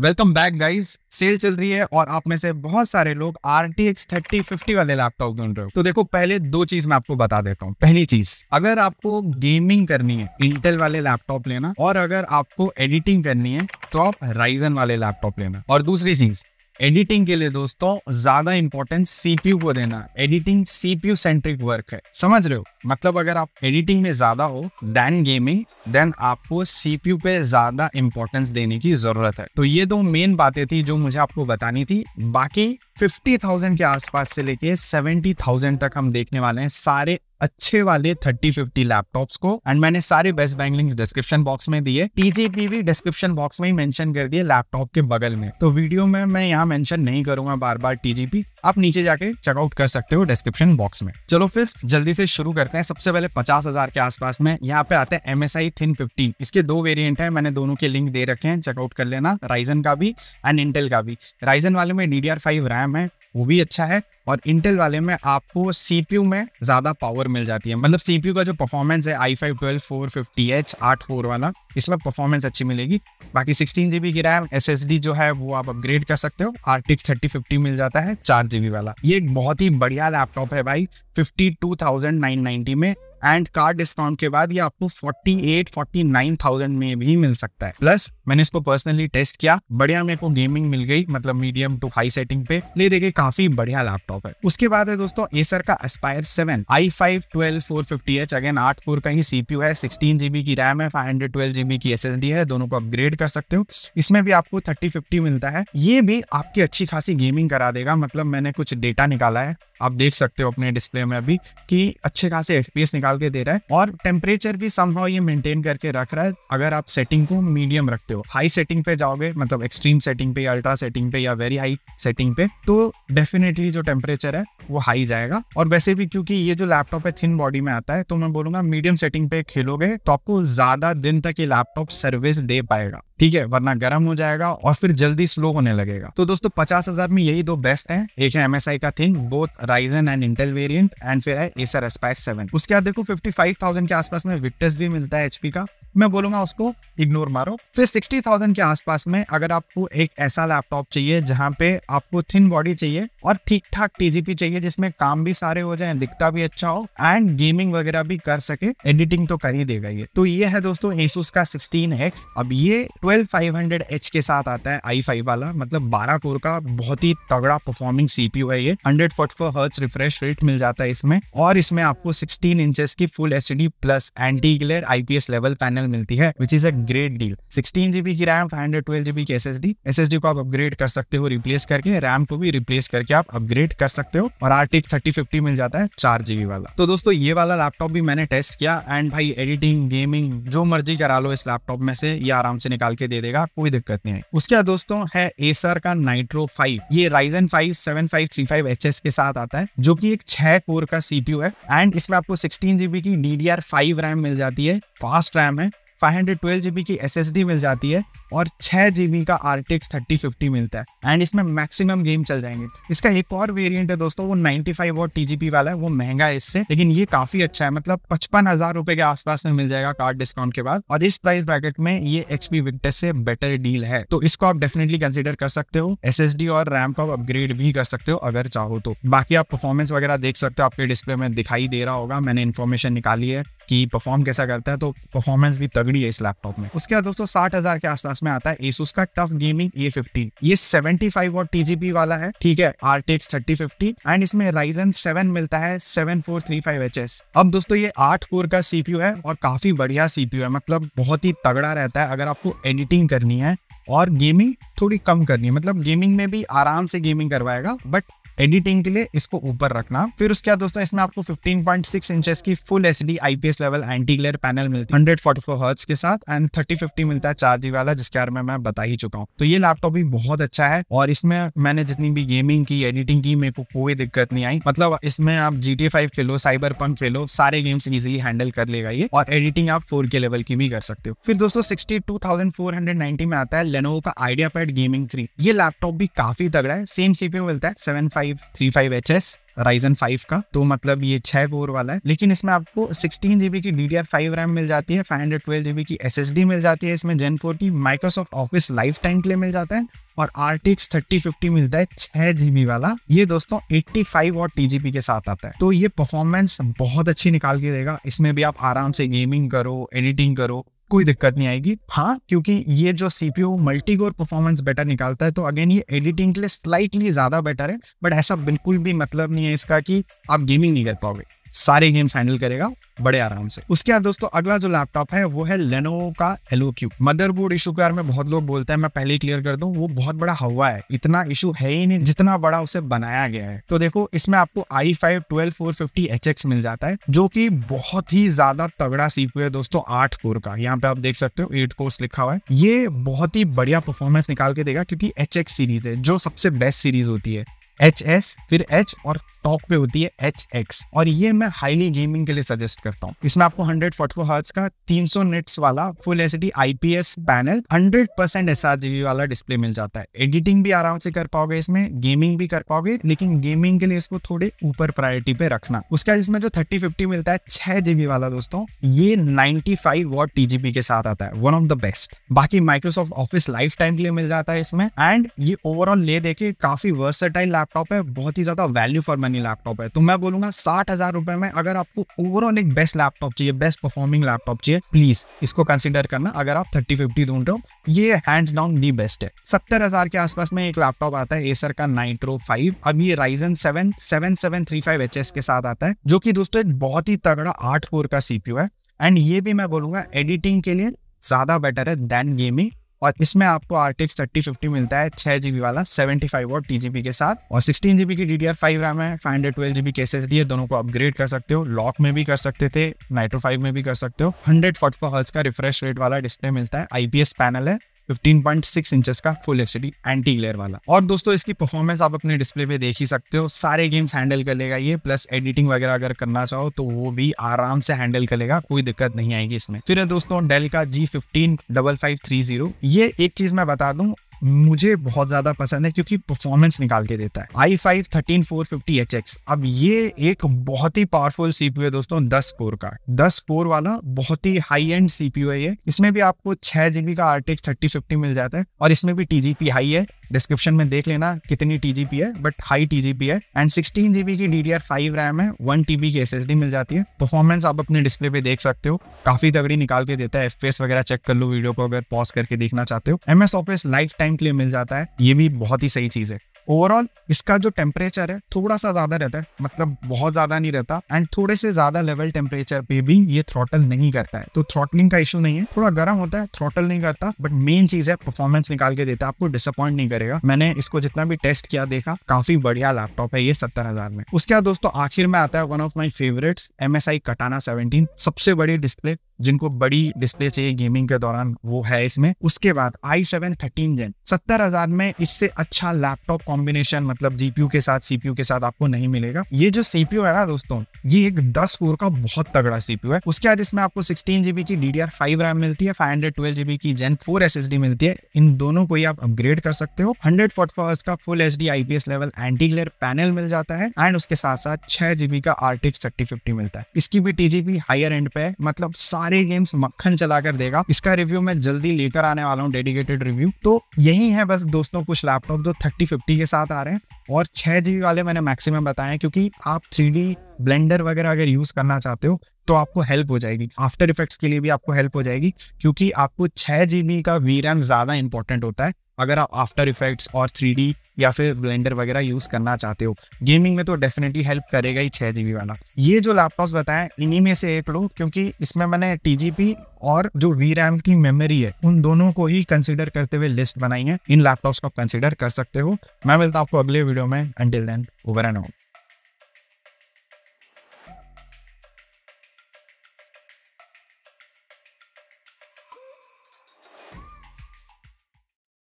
welcome back guys cell चल रही है और आप में से बहुत सारे लोग R T X thirty fifty वाले लैपटॉप ढूंढ रहे हो तो देखो पहले दो चीज मैं आपको बता देता हूँ पहली चीज अगर आपको गेमिंग करनी है इंटेल वाले लैपटॉप लेना और अगर आपको एडिटिंग करनी है तो आप राइजन वाले लैपटॉप लेना और दूसरी चीज एडिटिंग के लिए दोस्तों ज्यादा इंपॉर्टेंस सीपीयू को देना एडिटिंग सीपीयू सेंट्रिक वर्क है समझ रहे हो मतलब अगर आप एडिटिंग में ज्यादा हो देन गेमिंग देन आपको सीपीयू पे ज्यादा इंपॉर्टेंस देने की जरूरत है तो ये दो मेन बातें थी जो मुझे आपको बतानी थी बाकी फिफ्टी थाउजेंड के आसपास से लेके सेवेंटी थाउजेंड तक हम देखने वाले हैं सारे अच्छे वाले 3050 लैपटॉप्स को एंड मैंने सारे best bank link description box में दिए टीजीपी भी डिस्क्रिप्शन बॉक्स में ही मेंशन कर दिए लैपटॉप के बगल में तो वीडियो में मैं यहाँ मेंशन नहीं करूंगा बार बार टीजीपी आप नीचे जाके चेकआउट कर सकते हो डिस्क्रिप्शन बॉक्स में चलो फिर जल्दी से शुरू करते हैं सबसे पहले पचास हजार के आसपास में यहाँ पे आते हैं M S I thin fifty इसके दो वेरियंट है मैंने दोनों के लिंक दे रखे हैं चेकआउट कर लेना राइजन का भी एंड इंटेल का भी राइजन वाले में D D R five RAM RAM है वो भी अच्छा है और इंटेल वाले में आपको सीपीयू में ज़्यादा पावर मिल जाती है मतलब सीपीयू का जो परफॉर्मेंस है I five twelve four fifty H आठ फोर वाला इसमें परफॉर्मेंस अच्छी मिलेगी बाकी सिक्सटीन जीबी की रैम एस जो है वो आप अपग्रेड कर सकते हो आर्टिक्स थर्टी फिफ्टी मिल जाता है चार जी वाला ये एक बहुत ही बढ़िया लैपटॉप है भाई fifty two thousand nine ninety में एंड कार डिस्काउंट के बाद ये आपको 48 49,000 में भी मिल सकता है प्लस मैंने इसको पर्सनली टेस्ट किया बढ़िया मेरे को गेमिंग मिल गई मतलब मीडियम टू हाई सेटिंग पे ले देखिए काफी बढ़िया लैपटॉप है उसके बाद है दोस्तों एसर का Aspire seven I five twelve four fifty H again आठ कोर का ही सीपीयू है सिक्सटीन जीबी की रैम है फाइव हंड्रेड ट्वेल्व जीबी की एस एस डी है दोनों को अपग्रेड कर सकते हो इसमें भी आपको थर्टी फिफ्टी मिलता है ये भी आपकी अच्छी खासी गेमिंग करा देगा मतलब मैंने कुछ डेटा निकाला है आप देख सकते हो अपने डिस्प्ले में अभी कि अच्छे खासे एफ निकाल निकाल के दे रहा है और टेम्परेचर भी संभव ये मेंटेन करके रख रहा है अगर आप सेटिंग को मीडियम रखते हो हाई सेटिंग पे जाओगे मतलब एक्सट्रीम सेटिंग पे या अल्ट्रा सेटिंग पे या वेरी हाई सेटिंग पे तो डेफिनेटली जो टेम्परेचर है वो हाई जाएगा और वैसे भी क्योंकि ये जो लैपटॉप है थिन बॉडी में आता है तो मैं बोलूंगा मीडियम सेटिंग पे खेलोगे तो आपको ज्यादा दिन तक ये लैपटॉप सर्विस दे पाएगा ठीक है वरना गर्म हो जाएगा और फिर जल्दी स्लो होने लगेगा तो दोस्तों पचास हजार में यही दो बेस्ट हैं एक है एमएसआई का thing both Ryzen and Intel variant and फिर है एसर एस्पायर सेवन उसके बाद देखो फिफ्टी फाइव थाउजेंड के आसपास में विक्टस भी मिलता है एचपी का मैं बोलूंगा उसको इग्नोर मारो फिर सिक्सटी थाउजेंड के आसपास में अगर आपको एक ऐसा लैपटॉप चाहिए जहाँ पे आपको थिन बॉडी चाहिए और ठीक ठाक टीजीपी चाहिए जिसमें काम भी सारे हो जाए दिखता भी अच्छा हो एंड गेमिंग वगैरह भी कर सके एडिटिंग तो कर ही देगा ये तो ये है दोस्तों एसूस का सिक्सटीन एक्स अब ये ट्वेल्व फाइव हंड्रेड एच के साथ आता है आई फाइव वाला मतलब बारह कोर का बहुत ही तगड़ा परफॉर्मिंग सीपीयू है ये hundred forty four hertz refresh rate मिल जाता है इसमें और इसमें आपको सिक्सटीन इंचेस की full H D plus anti glare IPS level panel internal मिलती है which is a great deal sixteen GB की RAM five hundred twelve GB की S S D S S D को आप अपग्रेड कर सकते हो रिप्लेस करके रैम को भी रिप्लेस करके आप अपग्रेड कर सकते हो और आर टी थर्टी फिफ्टी मिल जाता है चार जीबी वाला तो दोस्तों ये वाला लैपटॉप भी मैंने टेस्ट किया एंड भाई एडिटिंग गेमिंग जो मर्जी करा लो इस लैपटॉप में से ये आराम से निकाल के दे देगा कोई दिक्कत नहीं है उसके बाद दोस्तों है एसर का नाइट्रो फाइव ये Ryzen five seven five three five H S के साथ आता है जो की एक छह कोर का सीपीयू है एंड इसमें आपको सिक्सटीन जीबी की D D R five RAM मिल जाती है फास्ट रैम है five hundred twelve G B की एस एस डी मिल जाती है और छः जी बी का R T X thirty fifty मिलता है एंड इसमें मैक्सिमम गेम चल जाएंगे इसका एक और वेरियंट है दोस्तों वो नाइन्टी फाइव और टी जी पी वाला है वो महंगा है इससे लेकिन ये काफ़ी अच्छा है मतलब पचपन हज़ार रुपए के आसपास में मिल जाएगा कार्ड डिस्काउंट के बाद और इस प्राइस ब्रैकेट में ये एक्स पी विक्टस से बेटर डील है तो इसको आप डेफिनेटली कंसिडर कर सकते हो एस एस डी और रैम को आप अपग्रेड भी कर सकते हो अगर चाहो तो बाकी आप परफॉर्मेंस वगैरह देख सकते हो आपके डिस्प्ले में दिखाई दे रहा होगा मैंने इन्फॉर्मेशन निकाली है कि परफॉर्म कैसा करता है तो परफॉर्मेंस भी तगड़ी है इस लैपटॉप में उसके बाद दोस्तों साठ हजार के आसपास में आता है एसूस का टफ गेमिंग ए फिफ्टीन ये सेवेंटी फाइव और टीजीपी वाला है ठीक है R T X thirty fifty and इसमें राइजन सेवन मिलता है seven four three five H S अब दोस्तों ये आठ कोर का सीपीयू है और काफी बढ़िया सीपीयू है मतलब बहुत ही तगड़ा रहता है अगर आपको एडिटिंग करनी है और गेमिंग थोड़ी कम करनी है मतलब गेमिंग में भी आराम से गेमिंग करवाएगा बट एडिटिंग के लिए इसको ऊपर रखना फिर उसके बाद दोस्तों इसमें आपको 15.6 इंचेस की full H D IPS level anti glare panel मिलती है 144 हर्ट्ज के साथ एंड थर्टी फिफ्टी मिलता है चार जी वाला जिसके बारे में मैं बता ही चुका हूँ तो ये लैपटॉप भी बहुत अच्छा है और इसमें मैंने जितनी भी गेमिंग की एडिटिंग की मेरे को कोई दिक्कत नहीं आई मतलब इसमें आप जी टी फाइव खेलो साइबर पंप खेलो सारे गेम्स इजिली हैंडल कर लेगा ये और एडिटिंग आप फोर के लेवल की भी कर सकते हो फिर दोस्तों sixty two thousand four hundred ninety में आता है लेनोवो का आइडिया पैड गेमिंग थ्री ये लैपटॉप भी काफी तगड़ा है सेम सीपीयू मिलता है seven five five three five H S Ryzen five का तो मतलब ये छह कोर वाला है लेकिन इसमें आपको सिक्सटीन जीबी की डी डी फाइव रैम मिल जाती है फाइव हंड्रेड ट्वेल्व जीबी की एस एस डी मिल जाती है इसमें जेन फोर की माइक्रोसॉफ्ट ऑफिस लाइफ टाइम के लिए मिल जाता है और R T X thirty fifty मिलता है छह जीबी वाला ये दोस्तों एट्टी फाइव और टी जी के साथ आता है तो ये परफॉर्मेंस बहुत अच्छी निकाल के देगा इसमें भी आप आराम से गेमिंग करो एडिटिंग करो कोई दिक्कत नहीं आएगी हाँ क्योंकि ये जो CPU multi core performance better निकालता है तो अगेन ये एडिटिंग के लिए स्लाइटली ज़्यादा बेटर है बट ऐसा बिल्कुल भी मतलब नहीं है इसका कि आप गेमिंग नहीं कर पाओगे सारे गेम्स हैंडल करेगा बड़े आराम से उसके बाद दोस्तों अगला जो लैपटॉप है वो है लेनोवो का एलो क्यू मदरबोर्ड इशू के बारे में बहुत लोग बोलते हैं मैं पहले ही क्लियर कर दूं वो बहुत बड़ा हवा है इतना इशू है ही नहीं जितना बड़ा उसे बनाया गया है तो देखो इसमें आपको I five twelve four fifty H X मिल जाता है जो की बहुत ही ज्यादा तगड़ा सीप है दोस्तों आठ कोर का यहाँ पे आप देख सकते हो एट कोर्स लिखा हुआ है ये बहुत ही बढ़िया परफॉर्मेंस निकाल के देगा क्योंकि एच सीरीज है जो सबसे बेस्ट सीरीज होती है एच एस फिर एच और टॉप पे होती है एच एक्स और ये मैं हाईली गेमिंग के लिए सजेस्ट करता हूँ इसमें आपको हंड्रेड फोर्टी हर्ट्स का तीन सौ निट्स वाला full H D I P S panel hundred percent S R वाला डिस्प्ले मिल जाता है एडिटिंग भी आराम से कर पाओगे इसमें गेमिंग भी कर पाओगे लेकिन गेमिंग के लिए इसको थोड़े ऊपर प्रायोरिटी पे रखना उसके बाद इसमें जो थर्टी फिफ्टी मिलता है छह जीबी वाला दोस्तों ये नाइनटी फाइव वॉट टीजीबी के साथ आता है वन ऑफ द बेस्ट बाकी माइक्रोसॉफ्ट ऑफिस लाइफ टाइम के लिए मिल जाता है इसमें एंड ये ओवरऑल ले देखे काफी वर्सेटाइल लैप लैपटॉप है बहुत ही ज़्यादा वैल्यू फॉर मनी लैपटॉप है तो मैं बोलूंगा साठ हज़ार रुपए में अगर आपको ओवरऑल एक बेस्ट लैपटॉप चाहिए बेस्ट परफॉर्मिंग लैपटॉप चाहिए प्लीज़ इसको कंसिडर करना अगर आप थर्टी फिफ्टी ढूंढ रहे हो ये हैंड्स डाउन दी बेस्ट है सत्तर हज़ार के आसपास में एक लैपटॉप आता है एसर का नाइट्रो फाइव अब ये Ryzen seven seven seven three five H S के साथ आता है जो की दोस्तों एक बहुत ही तगड़ा आठ कोर का सीपीयू है एंड ये भी मैं बोलूंगा एडिटिंग के लिए ज़्यादा बेटर है देन गेमिंग और इसमें आपको R T X thirty fifty मिलता है छह जीबी वाला सेवेंटी फाइव और टी जीबी के साथ और सिक्सटीन जीबी की D D R five RAM है five hundred twelve GB B के एस डी है दोनों को अपग्रेड कर सकते हो लॉक में भी कर सकते थे नाइट्रो फाइव में भी कर सकते हो हंड्रेड फोर्टी फोर हर्ट्स का रिफ्रेश रेट वाला डिस्प्ले मिलता है आईपीएस पैनल है 15.6 इंचेस का फुल एच एंटी ग्लेयर वाला और दोस्तों इसकी परफॉर्मेंस आप अपने डिस्प्ले पे देख ही सकते हो सारे गेम्स हैंडल कर लेगा ये प्लस एडिटिंग वगैरह अगर करना चाहो तो वो भी आराम से हैंडल कर लेगा कोई दिक्कत नहीं आएगी इसमें फिर दोस्तों डेल का G fifteen double five three zero ये एक चीज मैं बता दूं मुझे बहुत ज्यादा पसंद है क्योंकि परफॉर्मेंस निकाल के देता है I five thirteen four fifty H X अब ये एक बहुत ही पावरफुल सीपीयू है दोस्तों दस कोर का दस कोर वाला बहुत ही हाई एंड सीपीयू है ये इसमें भी आपको छह जीबी का आरटेक्स थर्टी फिफ्टी मिल जाता है और इसमें भी टीजीपी हाई है डिस्क्रिप्शन में देख लेना कितनी टी है बट हाई टी है एंड सिक्सटीन जी की डी डी रैम है वन टी की एस मिल जाती है परफॉर्मेंस आप अपने डिस्प्ले पे देख सकते हो काफी तगड़ी निकाल के देता है एफ वगैरह चेक कर लो वीडियो को अगर पॉज करके देखना चाहते हो M S Office lifetime के लिए मिल जाता है ये भी बहुत ही सही चीज है ओवरऑल इसका जो टेम्परेचर है थोड़ा सा ज्यादा रहता है मतलब बहुत ज्यादा नहीं रहता एंड थोड़े से ज्यादा लेवल टेम्परेचर पे भी ये थ्रॉटल नहीं करता है तो थ्रॉटलिंग का इशू नहीं है थोड़ा गर्म होता है थ्रॉटल नहीं करता बट मेन चीज है परफॉर्मेंस निकाल के देता है आपको डिसअपॉइंट नहीं करेगा मैंने इसको जितना भी टेस्ट किया देखा काफी बढ़िया लैपटॉप है ये सत्तर हजार में उसके बाद दोस्तों आखिर में आता है one of my favourites M S I Katana seventeen सबसे बड़ी डिस्प्ले जिनको बड़ी डिस्प्ले चाहिए गेमिंग के दौरान वो है इसमें उसके बाद आई सेवन थर्टीन जेन सत्तर हजार में इससे अच्छा लैपटॉप कॉम्बिनेशन मतलब जीपीयू के साथ सीपीयू के साथ आपको नहीं मिलेगा ये जो सीपीयू है ना दोस्तों ये एक दस कोर का बहुत तगड़ा सीपीयू है उसके बाद इसमें आपको सिक्सटीन जीबी की डी फाइव रैम मिलती है फाइव हंड्रेड ट्वेल्व जीबी की जेन फोर एस मिलती है इन दोनों को ही आप अपग्रेड कर सकते हो हंड्रेड फोर्ट का full H D IPS level anti glare panel मिल जाता है एंड उसके साथ साथ छह जीबी का आर्टिक्स थर्टी फिफ्टी मिलता है इसकी भी टीजीपी हायर एंड पे है मतलब सारे सारे गेम्स मक्खन चला कर देगा इसका रिव्यू मैं जल्दी लेकर आने वाला हूँ डेडिकेटेड रिव्यू तो यही है बस दोस्तों कुछ लैपटॉप जो थर्टी फिफ्टी के साथ आ रहे हैं और छह जीबी वाले मैंने मैक्सिमम बताए क्योंकि आप थ्री डी ब्लेंडर वगैरह अगर यूज़ करना चाहते हो तो आपको हेल्प हो जाएगी आफ्टर इफेक्ट्स के लिए भी आपको हेल्प हो जाएगी क्योंकि आपको छह जीबी का वी रैम ज़्यादा इंपॉर्टेंट होता है अगर आप आफ्टर इफेक्ट्स और थ्री या फिर ब्लेंडर वगैरह यूज करना चाहते हो गेमिंग में तो डेफिनेटली हेल्प करेगा ही छह जीबी वाला ये जो लैपटॉप बताएं इन्हीं में से एक लो क्योंकि इसमें मैंने टी और जो वी रैम की मेमोरी है उन दोनों को ही कंसिडर करते हुए लिस्ट बनाई है इन लैपटॉप्स को कंसिडर कर सकते हो मैं मिलता हूँ आपको अगले वीडियो में until then over and out